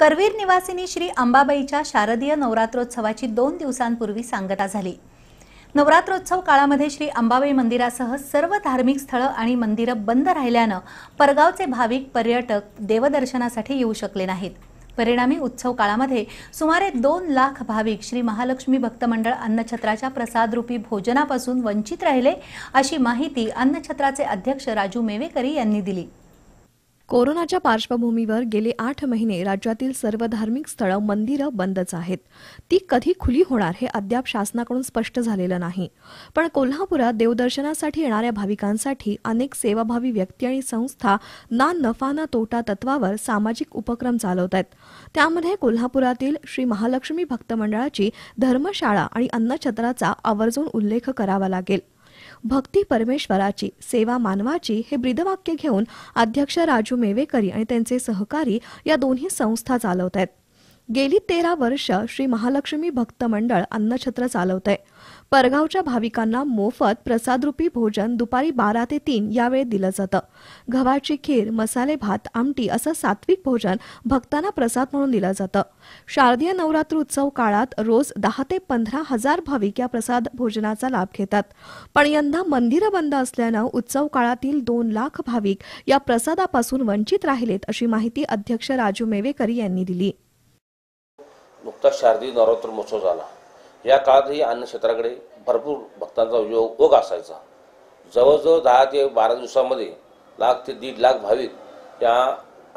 करवीर निवासिनी श्री अंबाबाईच्या शारदीय नवरात्रोत्सवाची दोन दिवसांपूर्वी सांगता झाली नवरात्रोत्सव काळामध्ये श्री अंबाबाई मंदिरासह सर्व धार्मिक स्थळं आणि मंदिरं बंद राहिल्यानं परगावचे भाविक पर्यटक देवदर्शनासाठी येऊ शकले नाहीत परिणामी उत्सव काळामध्ये सुमारे दोन लाख भाविक श्री महालक्ष्मी भक्त मंडळ अन्नछत्राच्या प्रसादरूपी भोजनापासून वंचित राहिले अशी माहिती अन्नछत्राचे अध्यक्ष राजू मेवेकरी यांनी दिली कोरोनाच्या पार्श्वभूमीवर गेले आठ महिने राज्यातील सर्व धार्मिक स्थळं मंदिरं बंदच आहेत ती कधी खुली होणार हे अद्याप शासनाकडून स्पष्ट झालेलं नाही पण कोल्हापुरात देवदर्शनासाठी येणाऱ्या भाविकांसाठी अनेक सेवाभावी व्यक्ती आणि संस्था ना नफा ना तोटा तत्वावर सामाजिक उपक्रम चालवत आहेत त्यामध्ये कोल्हापुरातील श्री महालक्ष्मी भक्त मंडळाची धर्मशाळा आणि अन्नछत्राचा आवर्जून उल्लेख करावा लागेल भक्ती परमेश्वराची सेवा मानवाची हे ब्रिदवाक्य घेऊन अध्यक्ष राजू मेवेकरी आणि त्यांचे सहकारी या दोन्ही संस्था चालवत आहेत गेली तेरा वर्ष श्री महालक्ष्मी भक्त मंडळ अन्नछत्र चालवत आहे परगावच्या भाविकांना मोफत प्रसादरूपी भोजन दुपारी बारा ते तीन या वेळेत दिलं जातं गव्हाची खीर मसाले भात आमटी असं सात्विक भोजन भक्तांना प्रसाद म्हणून दिलं जातं शारदीय नवरात्र उत्सव काळात रोज दहा ते पंधरा हजार भाविक या प्रसाद भोजनाचा लाभ घेतात पण यंदा मंदिर बंद असल्यानं उत्सव काळातील दोन लाख भाविक या प्रसादापासून वंचित राहिलेत अशी माहिती अध्यक्ष राजू मेवेकरी यांनी दिली नुकताच शारदीय नवरात्र महोत्सव झाला या काळातही अन्न क्षेत्राकडे भरपूर भक्तांचा योग ओघ असायचा जवळजवळ दहा ते बारा दिवसामध्ये लाख ते दीड लाख भाविक या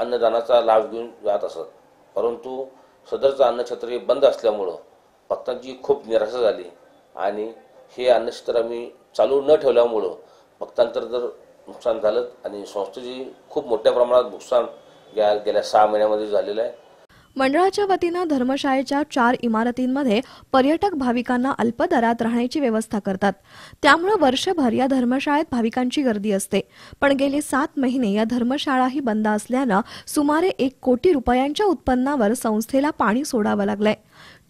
अन्नदानाचा लाभ घेऊन जात असत परंतु सदरचं अन्नक्षेत्र हे बंद असल्यामुळं भक्तांची खूप निराशा झाली आणि हे अन्नक्षेत्र आम्ही चालू न ठेवल्यामुळं भक्तांतर जर नुकसान झालं आणि संस्थेची खूप मोठ्या प्रमाणात नुकसान या गेल्या सहा महिन्यामध्ये झालेलं आहे मंडळाच्या वतीनं धर्मशाळेच्या चार इमारतींमध्ये पर्यटक भाविकांना अल्प दरात राहण्याची व्यवस्था करतात त्यामुळे वर्षभर या धर्मशाळेत भाविकांची गर्दी असते पण गेले सात महिने या धर्मशाळाही बंद असल्यानं सुमारे एक कोटी रुपयांच्या उत्पन्नावर संस्थेला पाणी सोडावं लागलंय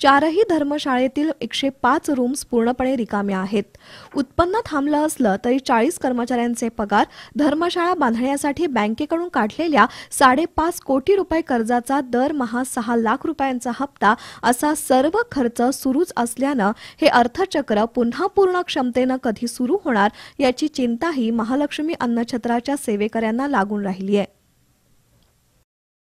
चारही धर्मशाळेतील एकशे पाच रूम्स पूर्णपणे रिकाम्या आहेत उत्पन्न थांबलं असलं तरी चाळीस कर्मचाऱ्यांचे पगार धर्मशाळा बांधण्यासाठी बँकेकडून काढलेल्या साडेपाच कोटी रुपये कर्जाचा दरमहा सहा लाख रुपयांचा हप्ता असा सर्व खर्च सुरूच असल्यानं हे अर्थचक्र पुन्हा पूर्ण क्षमतेनं कधी सुरू होणार याची चिंताही महालक्ष्मी अन्नछत्राच्या सेवेकऱ्यांना लागून राहिली आहे